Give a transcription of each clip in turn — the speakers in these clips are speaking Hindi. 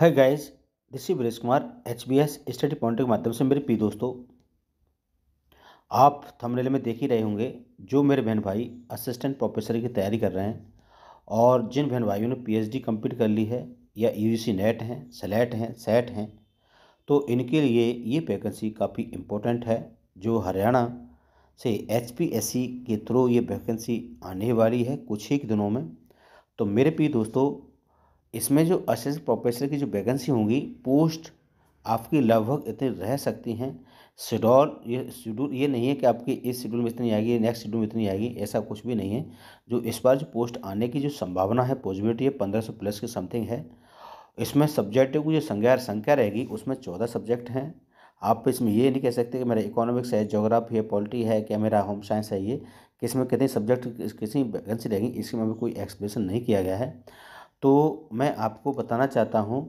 है गाइस ऋषि ब्रेश Kumar H B S study point के माध्यम से मेरे पी दोस्तों आप थंबनेल में देख ही रहे होंगे जो मेरे बहन भाई असिस्टेंट प्रोफेसर की तैयारी कर रहे हैं और जिन बहन भाइयों ने पीएचडी कंप्लीट कर ली है या यूजीसी e नेट हैं सलेट हैं सेट हैं तो इनके लिए ये वैकेंसी काफ़ी इम्पोर्टेंट है जो हरियाणा से एच के थ्रू ये वैकेंसी आने वाली है कुछ ही दिनों में तो मेरे पी दोस्तों इसमें जो असिस्टेंट प्रोफेसर की जो वैकेंसी होंगी पोस्ट आपकी लगभग इतनी रह सकती हैं शेड्यूल ये शेड्यूल ये नहीं है कि आपकी इस शेड्यूल में इतनी आएगी नेक्स्ट शेड्यूल में इतनी आएगी ऐसा कुछ भी नहीं है जो इस बार जो पोस्ट आने की जो संभावना है पॉजिबिलिटी है पंद्रह सौ प्लस की समथिंग है इसमें सब्जेक्टों की जो संज्ञा संख्या रहेगी उसमें चौदह सब्जेक्ट हैं आप इसमें ये नहीं कह सकते कि मेरा इकोनॉमिक्स है जोग्राफी है पॉलिटी है क्या मेरा होम साइंस है ये किसमें कितने सब्जेक्ट किसी वैकेंसी रहेगी इसके में कोई एक्सप्लेसन नहीं किया गया है तो मैं आपको बताना चाहता हूँ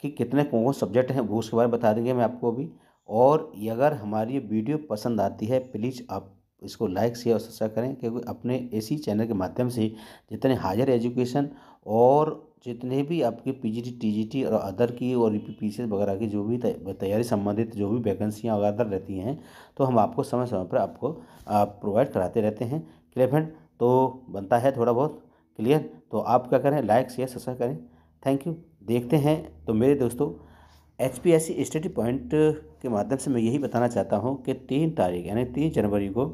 कि कितने कौन कौन सब्जेक्ट हैं वो उसके बारे में बता देंगे मैं आपको अभी और अगर हमारी वीडियो पसंद आती है प्लीज़ आप इसको लाइक शेयर और सब्सक्राइब करें क्योंकि अपने इसी चैनल के माध्यम से जितने हायर एजुकेशन और जितने भी आपके पीजीटी टीजीटी और अदर की और यूपीपीसीएस वगैरह की जो भी तैयारी संबंधित जो भी वैकेंसियाँ वगैरह रहती हैं तो हम आपको समय समय पर आपको आप प्रोवाइड कराते रहते हैं क्लियर फ्रेंड तो बनता है थोड़ा बहुत क्लियर तो आप क्या करें लाइक शेयर सब्सक्राइब करें थैंक यू देखते हैं तो मेरे दोस्तों H P S C study point के माध्यम से मैं यही बताना चाहता हूँ कि तीन तारीख यानी तीन जनवरी को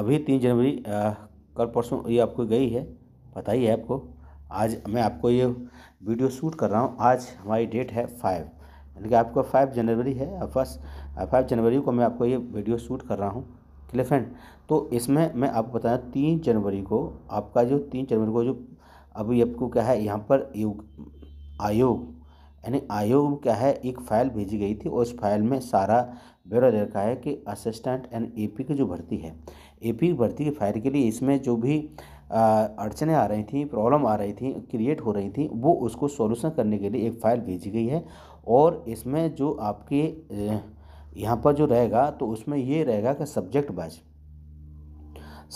अभी तीन जनवरी कल परसों ये आपको गई है पता ही है आपको आज मैं आपको ये वीडियो शूट कर रहा हूँ आज हमारी डेट है फाइव यानी कि आपको फाइव जनवरी है फर्स्ट फाइव जनवरी को मैं आपको ये वीडियो शूट कर रहा हूँ क्लियर फ्रेंड तो इसमें मैं आपको बताया तीन जनवरी को आपका जो तीन जनवरी को जो अभी आपको क्या है यहाँ पर आयोग यानी आयोग क्या है एक फाइल भेजी गई थी और उस फाइल में सारा ब्यौरा दे रखा है कि असिस्टेंट एंड एपी की जो भर्ती है एपी की भर्ती की फाइल के लिए इसमें जो भी अड़चने आ रही थी प्रॉब्लम आ रही थी क्रिएट हो रही थी वो उसको सॉल्यूशन करने के लिए एक फ़ाइल भेजी गई है और इसमें जो आपके यहाँ पर जो रहेगा तो उसमें ये रहेगा कि सब्जेक्ट वाइज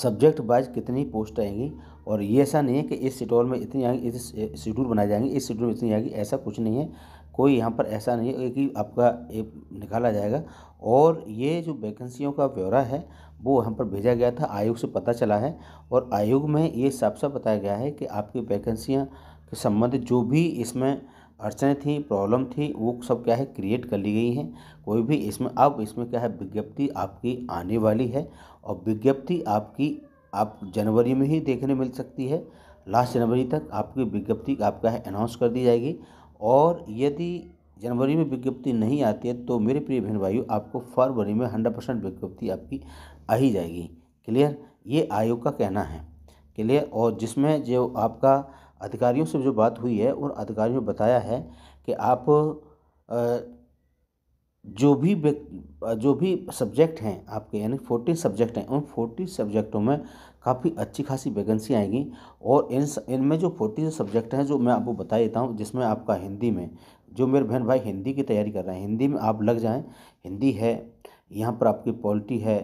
सब्जेक्ट वाइज कितनी पोस्ट आएंगी और ये ऐसा नहीं है कि इस शेड्यूल में इतनी आएंगी इस शेड्यूल बनाए जाएंगे इस शेड्यूल में इतनी आएगी ऐसा कुछ नहीं है कोई यहाँ पर ऐसा नहीं है कि आपका एक निकाला जाएगा और ये जो वैकेंसियों का ब्यौरा है वो यहाँ पर भेजा गया था आयोग से पता चला है और आयोग में ये साफ साफ बताया गया है कि आपकी वैकेंसियाँ के संबंधित जो भी इसमें अड़चने थी प्रॉब्लम थी वो सब क्या है क्रिएट कर ली गई हैं कोई भी इसमें अब इसमें क्या है विज्ञप्ति आपकी आने वाली है और विज्ञप्ति आपकी आप जनवरी में ही देखने मिल सकती है लास्ट जनवरी तक आपकी विज्ञप्ति आपका है अनाउंस कर दी जाएगी और यदि जनवरी में विज्ञप्ति नहीं आती है तो मेरे प्रिय बहन भाइयों आपको फरवरी में हंड्रेड परसेंट विज्ञप्ति आपकी आ ही जाएगी क्लियर ये आयोग का कहना है क्लियर और जिसमें जो आपका अधिकारियों से जो बात हुई है उन अधिकारियों ने बताया है कि आप जो भी जो भी सब्जेक्ट हैं आपके यानी फोर्टी सब्जेक्ट हैं उन फोर्टी सब्जेक्टों में काफ़ी अच्छी खासी वैकेंसी आएगी और इन इनमें जो फोर्टी सब्जेक्ट हैं जो मैं आपको बता देता हूँ जिसमें आपका हिंदी में जो मेरे बहन भाई हिंदी की तैयारी कर रहे हैं हिंदी में आप लग जाएँ हिंदी है यहाँ पर आपकी पॉलिटी है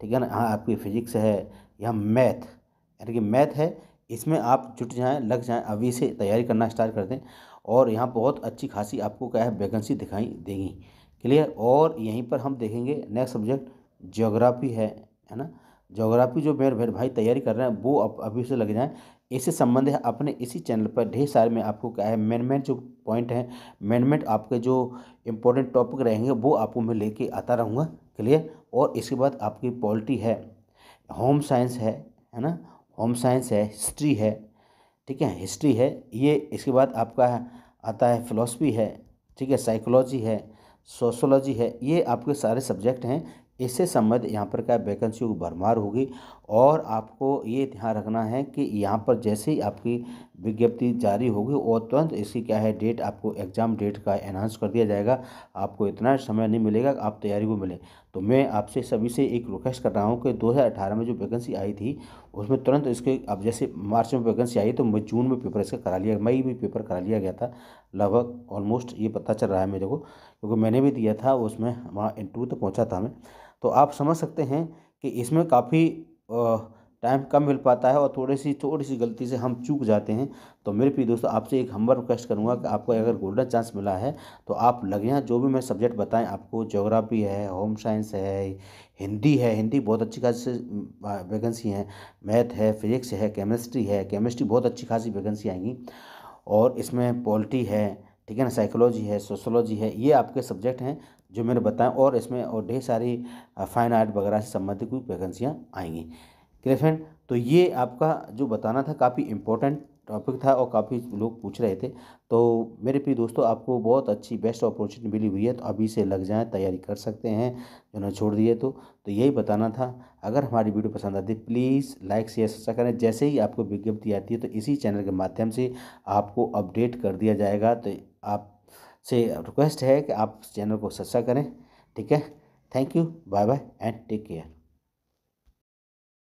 ठीक है ना हाँ आपकी फिजिक्स है यहाँ मैथ यानी कि मैथ है इसमें आप जुट जाएँ लग जाएँ अभी से तैयारी करना स्टार्ट कर दें और यहाँ बहुत अच्छी खासी आपको क्या है वैकेंसी दिखाई देगी क्लियर और यहीं पर हम देखेंगे नेक्स्ट सब्जेक्ट जोग्राफ़ी है है ना जोग्राफ़ी जो मेरे भेड़ भाई तैयारी कर रहे हैं वो अब अभी से लग जाएँ इससे संबंधित अपने इसी चैनल पर ढेर सारे में आपको क्या है मैनमेंट जो पॉइंट हैं मैनमेंट आपके जो इम्पोर्टेंट टॉपिक रहेंगे वो आपको मैं लेके आता रहूँगा क्लियर और इसके बाद आपकी पॉलिटी है होम साइंस है है ना होम साइंस है हिस्ट्री है ठीक है हिस्ट्री है ये इसके बाद आपका आता है फिलोसफी है ठीक है साइकोलॉजी है सोशोलॉजी है ये आपके सारे सब्जेक्ट हैं इससे संबंध यहाँ पर क्या वैकेंसी भरमार होगी और आपको ये ध्यान रखना है कि यहाँ पर जैसे ही आपकी विज्ञप्ति जारी होगी और तुरंत इसकी क्या है डेट आपको एग्ज़ाम डेट का एनहांस कर दिया जाएगा आपको इतना समय नहीं मिलेगा आप तैयारी को मिले तो मैं आपसे सभी से एक रिक्वेस्ट कर रहा हूँ कि 2018 में जो वैकेंसी आई थी उसमें तुरंत इसके अब जैसे मार्च में वैकेंसी आई तो मैं जून में पेपर इसका करा लिया मई में पेपर करा लिया गया था लगभग ऑलमोस्ट ये पता चल रहा है मेरे को क्योंकि मैंने भी दिया था उसमें वहाँ इंटरव्यू तक पहुँचा था मैं तो आप समझ सकते हैं कि इसमें काफ़ी टाइम कम मिल पाता है और थोड़ी सी थोड़ी सी गलती से हम चूक जाते हैं तो मेरे प्रिय दोस्तों आपसे एक हम्बर रिक्वेस्ट करूँगा कि आपको अगर गोल्डन चांस मिला है तो आप लगे हैं जो भी मैं सब्जेक्ट बताएं आपको जोग्राफ़ी है होम साइंस है हिंदी है हिंदी बहुत अच्छी खासी वैकेंसी है मैथ है फिजिक्स है केमिस्ट्री है केमिस्ट्री बहुत अच्छी खासी वैकेंसी आएंगी और इसमें पॉलिटी है ठीक है ना साइकोलॉजी है सोशोलॉजी है ये आपके सब्जेक्ट हैं जो मैंने बताया और इसमें और ढेर सारी फाइन आर्ट वगैरह से संबंधित कुछ वैकेंसियाँ आएंगी क्लियर फ्रेंड तो ये आपका जो बताना था काफ़ी इम्पोर्टेंट टॉपिक था और काफ़ी लोग पूछ रहे थे तो मेरे प्रिय दोस्तों आपको बहुत अच्छी बेस्ट अपॉर्चुनिटी मिली हुई है तो अभी से लग जाएं तैयारी कर सकते हैं जो ना छोड़ दिए तो तो यही बताना था अगर हमारी वीडियो पसंद आती प्लीज़ लाइक शेयर सब्सक्राइब करें जैसे ही आपको विज्ञप्ति आती है तो इसी चैनल के माध्यम से आपको अपडेट कर दिया जाएगा तो आप से रिक्वेस्ट है कि आप चैनल को सब्सक्राइब करें ठीक है thank you bye bye and take care